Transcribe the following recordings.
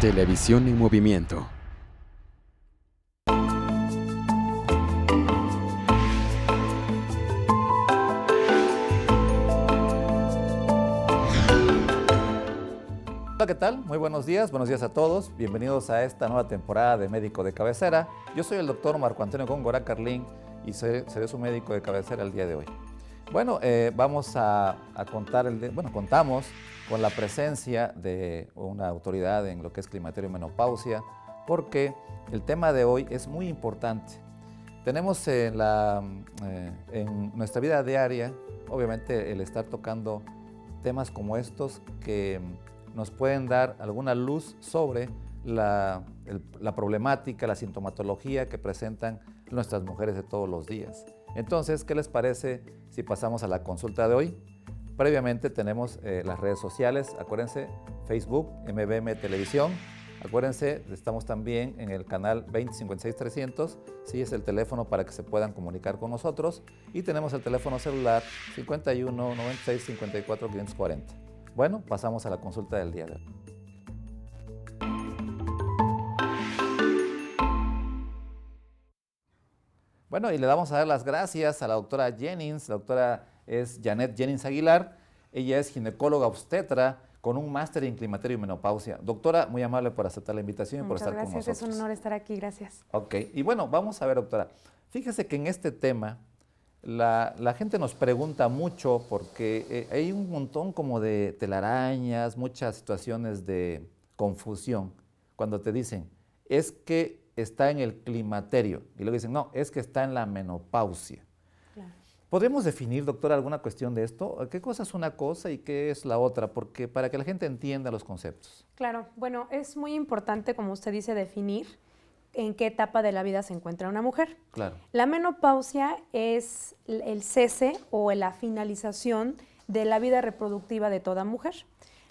Televisión en movimiento. Hola, ¿qué tal? Muy buenos días, buenos días a todos. Bienvenidos a esta nueva temporada de Médico de Cabecera. Yo soy el doctor Marco Antonio Góngora Carlín y seré, seré su médico de cabecera el día de hoy. Bueno, eh, vamos a, contar, el bueno, contamos con la presencia de una autoridad en lo que es climaterio y menopausia, porque el tema de hoy es muy importante. Tenemos en, eh, nuestra vida diaria, obviamente, el estar tocando temas como estos que nos pueden dar alguna luz sobre la problemática, la sintomatología que presentan nuestras mujeres de todos los días. Entonces, ¿qué les parece si pasamos a la consulta de hoy? Previamente tenemos eh, las redes sociales, acuérdense, Facebook, MBM Televisión. Acuérdense, estamos también en el canal 2056300, sí es el teléfono para que se puedan comunicar con nosotros. Y tenemos el teléfono celular 51 Bueno, pasamos a la consulta del día de hoy. Bueno, y le damos a dar las gracias a la doctora Jennings. La doctora es Janet Jennings Aguilar. Ella es ginecóloga obstetra con un máster en climaterio y menopausia. Doctora, muy amable por aceptar la invitación y por estar con nosotros. Gracias, es un honor estar aquí, gracias. Ok, y bueno, vamos a ver, doctora. Fíjese que en este tema la, gente nos pregunta mucho porque eh, hay un montón como de telarañas, muchas situaciones de confusión cuando te dicen, es que está en el climaterio. Y luego dicen, no, es que está en la menopausia. ¿Podríamos definir, doctora, alguna cuestión de esto? ¿Qué cosa es una cosa y qué es la otra? Porque para que la gente entienda los conceptos. Claro, bueno, es muy importante, como usted dice, definir en qué etapa de la vida se encuentra una mujer. Claro. La menopausia es el cese o la finalización de la vida reproductiva de toda mujer,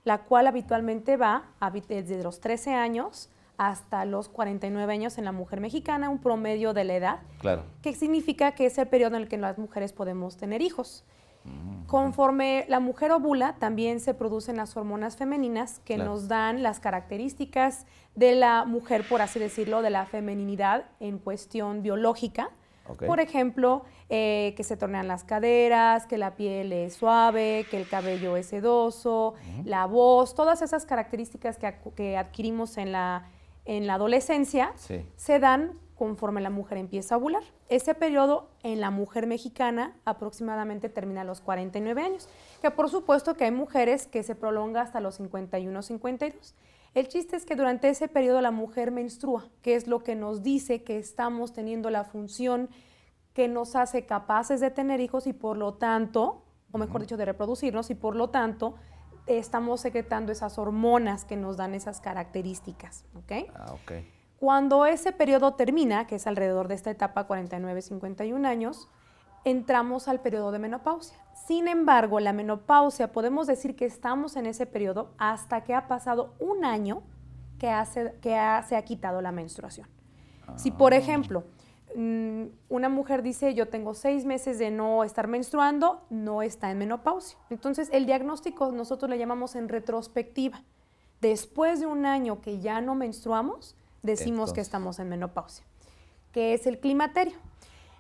la cual habitualmente va desde los 13 años hasta los 49 años en la mujer mexicana, un promedio de la edad, claro. que significa que es el periodo en el que las mujeres podemos tener hijos. Mm. Conforme la mujer ovula, también se producen las hormonas femeninas que nos dan las características de la mujer, por así decirlo, de la femeninidad en cuestión biológica. Por ejemplo, eh, que se tornean las caderas, que la piel es suave, que el cabello es sedoso, la voz, todas esas características que adquirimos en la en la adolescencia se dan conforme la mujer empieza a ovular. Ese periodo en la mujer mexicana aproximadamente termina a los 49 años, que por supuesto que hay mujeres que se prolonga hasta los 51 52. El chiste es que durante ese periodo la mujer menstrua, que es lo que nos dice que estamos teniendo la función que nos hace capaces de tener hijos y por lo tanto, o mejor dicho, de reproducirnos y por lo tanto estamos secretando esas hormonas que nos dan esas características. ¿okay? Ah, Cuando ese periodo termina, que es alrededor de esta etapa 49-51 años, entramos al periodo de menopausia. Sin embargo, la menopausia podemos decir que estamos en ese periodo hasta que ha pasado un año que, hace, que se ha quitado la menstruación. Si, por ah. ejemplo, Mm, una mujer dice yo tengo seis meses de no estar menstruando, no está en menopausia. Entonces el diagnóstico nosotros le llamamos en retrospectiva. Después de un año que ya no menstruamos, decimos que estamos en menopausia, que es el climaterio.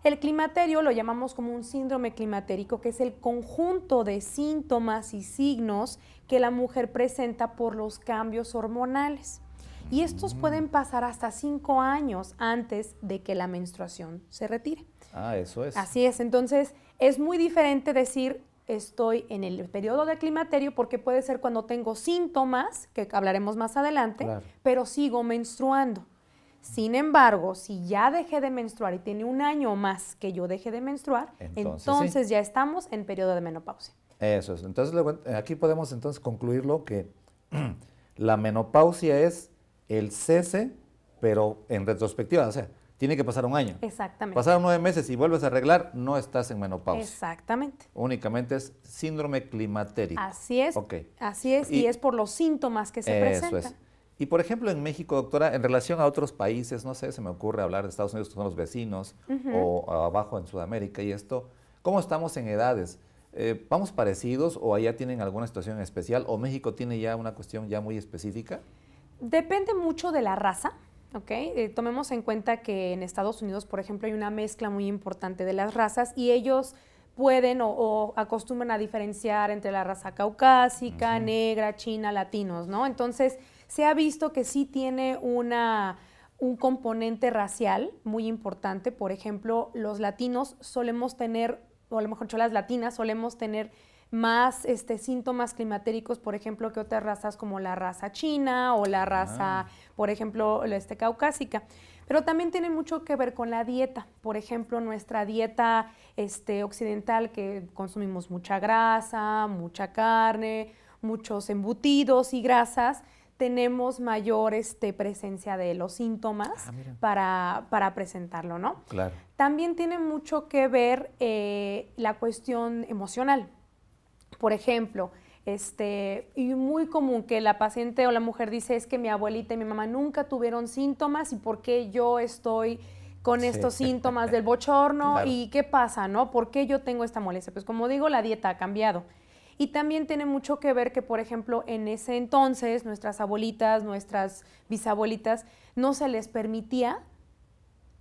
El climaterio lo llamamos como un síndrome climatérico, que es el conjunto de síntomas y signos que la mujer presenta por los cambios hormonales y estos pueden pasar hasta cinco años antes de que la menstruación se retire. Ah, eso es. Así es, entonces es muy diferente decir estoy en el periodo de climaterio porque puede ser cuando tengo síntomas, que hablaremos más adelante, pero sigo menstruando. Sin embargo, si ya dejé de menstruar y tiene un año más que yo dejé de menstruar, entonces, ya estamos en periodo de menopausia. Eso es. Entonces, aquí podemos entonces concluirlo que la menopausia es el cese, pero en retrospectiva, o sea, tiene que pasar un año. Exactamente. Pasaron nueve meses y vuelves a arreglar, no estás en menopausia. Exactamente. Únicamente es síndrome climatérico. Así es. Así es, y, es por los síntomas que se eso presentan. Es. Y por ejemplo, en México, doctora, en relación a otros países, no sé, se me ocurre hablar de Estados Unidos, que son los vecinos, o abajo en Sudamérica y esto, ¿cómo estamos en edades? Eh, ¿Vamos parecidos o allá tienen alguna situación especial o México tiene ya una cuestión ya muy específica? Depende mucho de la raza. ¿ok? Eh, tomemos en cuenta que en Estados Unidos, por ejemplo, hay una mezcla muy importante de las razas y ellos pueden o, acostumbran a diferenciar entre la raza caucásica, negra, china, latinos, ¿no? Entonces, se ha visto que sí tiene una, un componente racial muy importante. Por ejemplo, los latinos solemos tener, o a lo mejor las latinas solemos tener más este, síntomas climatéricos, por ejemplo, que otras razas como la raza china o la raza, ah. por ejemplo, este, caucásica. Pero también tiene mucho que ver con la dieta. Por ejemplo, nuestra dieta este, occidental, que consumimos mucha grasa, mucha carne, muchos embutidos y grasas, tenemos mayor este, presencia de los síntomas ah, para, presentarlo, ¿no? Claro. También tiene mucho que ver eh, la cuestión emocional. Por ejemplo, este, y muy común que la paciente o la mujer dice es que mi abuelita y mi mamá nunca tuvieron síntomas y por qué yo estoy con estos síntomas del bochorno y qué pasa, ¿no? ¿Por qué yo tengo esta molestia? Pues como digo, la dieta ha cambiado. Y también tiene mucho que ver que, por ejemplo, en ese entonces nuestras abuelitas, nuestras bisabuelitas, no se les permitía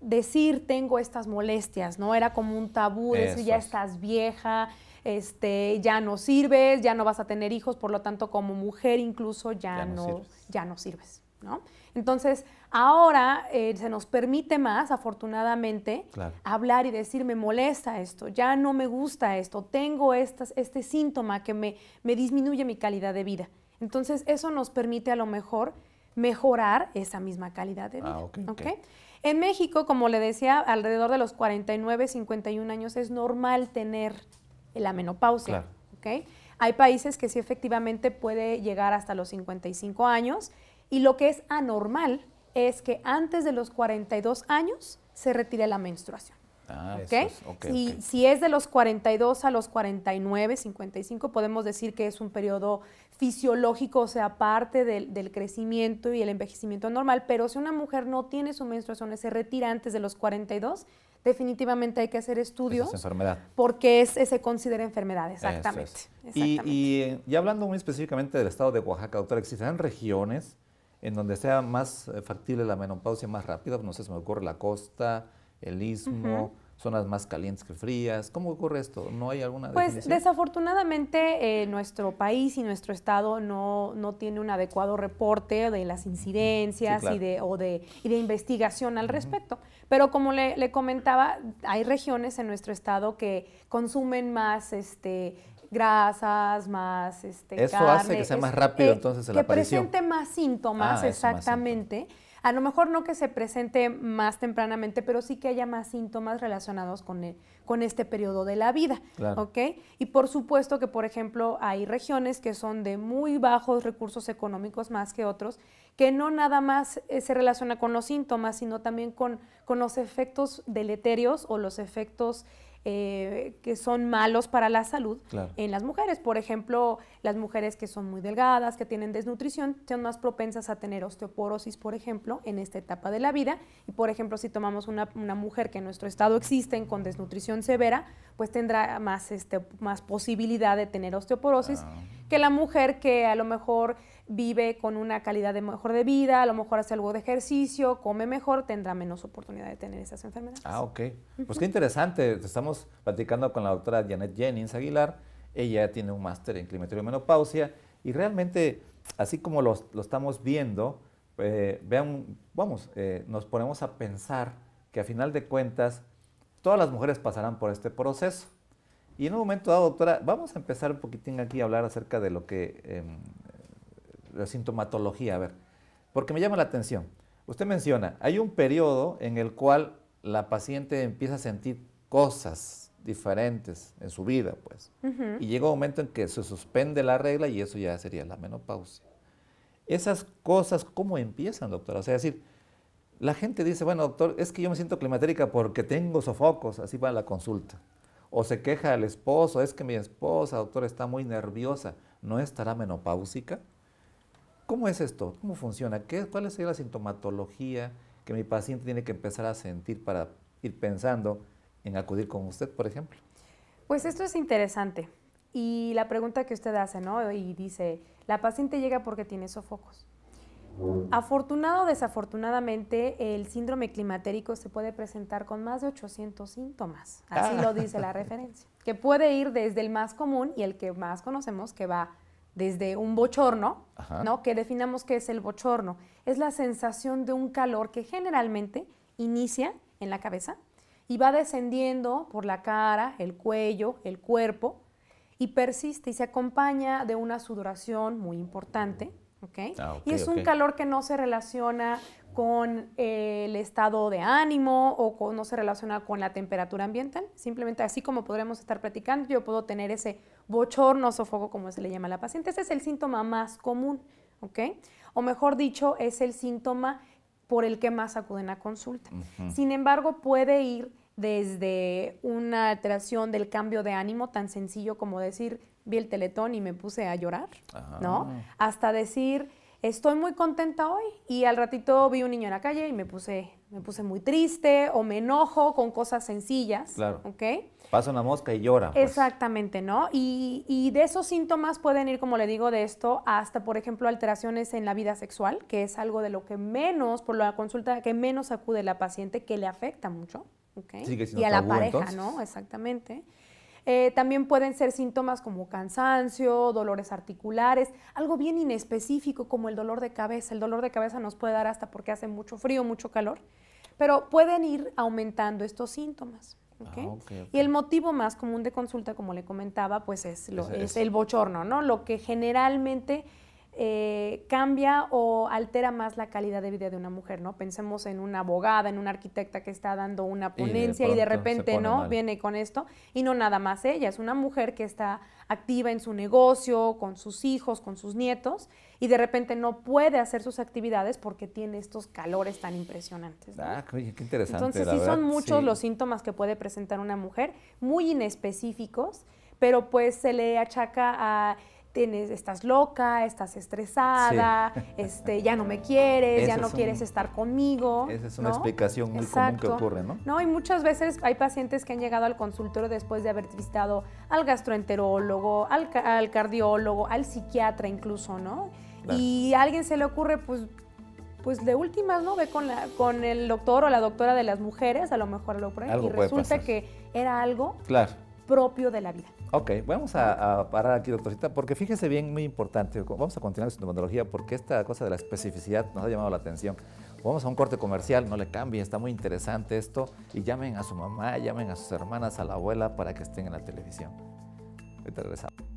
decir tengo estas molestias, ¿no? Era como un tabú, decir ya estás vieja, este, ya no sirves, ya no vas a tener hijos, por lo tanto como mujer incluso ya, no, ya no sirves, ¿no? Entonces, ahora eh, se nos permite más, afortunadamente, hablar y decir, me molesta esto, ya no me gusta esto, tengo estas, este síntoma que me, disminuye mi calidad de vida. Entonces, eso nos permite a lo mejor mejorar esa misma calidad de ah, vida. Ah, en México, como le decía, alrededor de los 49, 51 años es normal tener la menopausia. Hay países que sí efectivamente puede llegar hasta los 55 años y lo que es anormal es que antes de los 42 años se retire la menstruación. Ah, y si es de los 42 a los 49, 55, podemos decir que es un periodo fisiológico, o sea, parte del, crecimiento y el envejecimiento normal, pero si una mujer no tiene su menstruación, se retira antes de los 42, definitivamente hay que hacer estudios. enfermedad. Porque eh, se considera enfermedad, exactamente. Y, y, hablando muy específicamente del estado de Oaxaca, doctora, ¿existen regiones en donde sea más eh, factible la menopausia más rápida? No sé, se me ocurre la costa, el istmo, zonas más calientes que frías. ¿Cómo ocurre esto? ¿No hay alguna Pues desafortunadamente eh, nuestro país y nuestro estado no, no tiene un adecuado reporte de las incidencias y, de, o de, y de investigación al respecto. Pero como le, comentaba, hay regiones en nuestro estado que consumen más este, grasas, más este, Eso hace que sea más rápido eh, entonces la Que presente más síntomas, ah, exactamente. A lo mejor no que se presente más tempranamente, pero sí que haya más síntomas relacionados con, e, con este periodo de la vida. Y por supuesto que, por ejemplo, hay regiones que son de muy bajos recursos económicos más que otros, que no nada más eh, se relaciona con los síntomas, sino también con, con los efectos deleterios o los efectos eh, que son malos para la salud en las mujeres. Por ejemplo, las mujeres que son muy delgadas, que tienen desnutrición, son más propensas a tener osteoporosis, por ejemplo, en esta etapa de la vida. Y por ejemplo, si tomamos una, mujer que en nuestro estado existen con desnutrición severa, pues tendrá más, este, posibilidad de tener osteoporosis ah. que la mujer que a lo mejor vive con una calidad de mejor de vida, a lo mejor hace algo de ejercicio, come mejor, tendrá menos oportunidad de tener esas enfermedades. Ah, ok. Pues qué interesante. Estamos platicando con la doctora Janet Jennings Aguilar. Ella tiene un máster en climaterio y menopausia y realmente, así como lo, lo estamos viendo, eh, vean, vamos, eh, nos ponemos a pensar que a final de cuentas todas las mujeres pasarán por este proceso. Y en un momento dado, doctora, vamos a empezar un poquitín aquí a hablar acerca de lo que em, la sintomatología, a ver, porque me llama la atención. Usted menciona, hay un periodo en el cual la paciente empieza a sentir cosas diferentes en su vida, pues. Y llega un momento en que se suspende la regla y eso ya sería la menopausia. Esas cosas, ¿cómo empiezan, doctora? O sea, es decir, la gente dice, bueno, doctor, es que yo me siento climatérica porque tengo sofocos, así va la consulta. O se queja el esposo, es que mi esposa, doctor, está muy nerviosa. ¿No estará menopáusica? ¿Cómo es esto? ¿Cómo funciona? ¿Qué, ¿Cuál es la sintomatología que mi paciente tiene que empezar a sentir para ir pensando en acudir con usted, por ejemplo? Pues esto es interesante. Y la pregunta que usted hace, ¿no? Y dice, la paciente llega porque tiene sofocos. Afortunado o desafortunadamente, el síndrome climatérico se puede presentar con más de 800 síntomas, así ah. lo dice la referencia, que puede ir desde el más común y el que más conocemos, que va desde un bochorno, ¿no? Que definamos qué es el bochorno. Es la sensación de un calor que generalmente inicia en la cabeza y va descendiendo por la cara, el cuello, el cuerpo y persiste y se acompaña de una sudoración muy importante, ah, y es un calor que no se relaciona con eh, el estado de ánimo o no se relaciona con la temperatura ambiental. Simplemente así como podremos estar platicando, yo puedo tener ese bochorno sofoco, como se le llama a la paciente. Ese es el síntoma más común, ¿ok? O mejor dicho, es el síntoma por el que más acuden a consulta. Sin embargo, puede ir desde una alteración del cambio de ánimo tan sencillo como decir, vi el teletón y me puse a llorar, ¿no? Hasta decir, estoy muy contenta hoy y al ratito vi un niño en la calle y me puse, me puse muy triste o me enojo con cosas sencillas. Claro. ¿Ok? Pasa una mosca y llora. Pues. Exactamente, ¿no? Y, y, de esos síntomas pueden ir, como le digo, de esto hasta, por ejemplo, alteraciones en la vida sexual, que es algo de lo que menos, por la consulta, que menos acude la paciente, que le afecta mucho. ¿Ok? y a la pareja, ¿no? Exactamente. Eh, también pueden ser síntomas como cansancio, dolores articulares, algo bien inespecífico como el dolor de cabeza. El dolor de cabeza nos puede dar hasta porque hace mucho frío, mucho calor, pero pueden ir aumentando estos síntomas. Ah, y el motivo más común de consulta, como le comentaba, pues es, es el bochorno, ¿no? Lo que generalmente eh, cambia o altera más la calidad de vida de una mujer, ¿no? Pensemos en una abogada, en una arquitecta que está dando una ponencia y de, repente, ¿no? Viene con esto y no nada más ella, es una mujer que está activa en su negocio, con sus hijos, con sus nietos y de repente no puede hacer sus actividades porque tiene estos calores tan impresionantes. Ah, qué interesante. Entonces, sí son muchos los síntomas que puede presentar una mujer, muy inespecíficos, pero pues se le achaca a estás loca, estás estresada, este, ya no me quieres, ya no quieres estar conmigo. Esa es una explicación muy común que ocurre, ¿no? No, y muchas veces hay pacientes que han llegado al consultorio después de haber visitado al gastroenterólogo, al, cardiólogo, al psiquiatra incluso, ¿no? Y a alguien se le ocurre, pues, pues de últimas, ¿no? Ve con, la, con el doctor o la doctora de las mujeres, a lo mejor lo prueba, y resulta que era algo claro propio de la vida. Ok, vamos a, parar aquí, doctorcita, porque fíjese bien, muy importante, vamos a continuar con sintomatología porque esta cosa de la especificidad nos ha llamado la atención. Vamos a un corte comercial, no le cambie, está muy interesante esto, y llamen a su mamá, llamen a sus hermanas, a la abuela, para que estén en la televisión. Ahorita regresamos.